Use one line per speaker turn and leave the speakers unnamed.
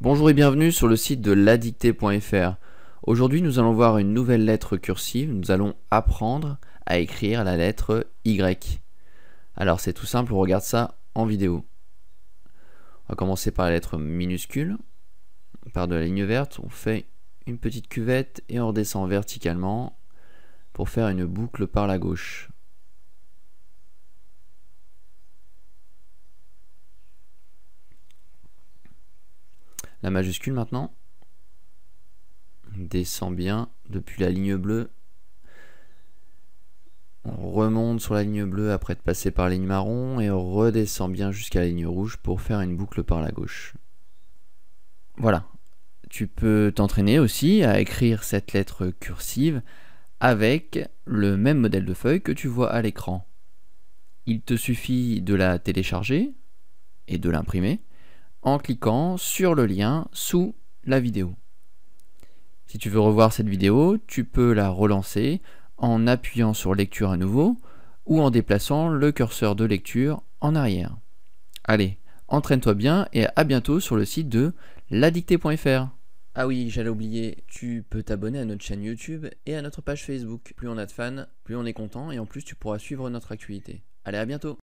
Bonjour et bienvenue sur le site de l'addicté.fr. Aujourd'hui, nous allons voir une nouvelle lettre cursive. Nous allons apprendre à écrire la lettre Y. Alors, c'est tout simple, on regarde ça en vidéo. On va commencer par la lettre minuscule. par de la ligne verte, on fait une petite cuvette et on redescend verticalement pour faire une boucle par la gauche. La majuscule maintenant descend bien depuis la ligne bleue. On remonte sur la ligne bleue après de passer par la ligne marron et on redescend bien jusqu'à la ligne rouge pour faire une boucle par la gauche. Voilà. Tu peux t'entraîner aussi à écrire cette lettre cursive avec le même modèle de feuille que tu vois à l'écran. Il te suffit de la télécharger et de l'imprimer en cliquant sur le lien sous la vidéo. Si tu veux revoir cette vidéo, tu peux la relancer en appuyant sur lecture à nouveau ou en déplaçant le curseur de lecture en arrière. Allez, entraîne-toi bien et à bientôt sur le site de ladicté.fr Ah oui, j'allais oublier, tu peux t'abonner à notre chaîne YouTube et à notre page Facebook. Plus on a de fans, plus on est content et en plus tu pourras suivre notre actualité. Allez, à bientôt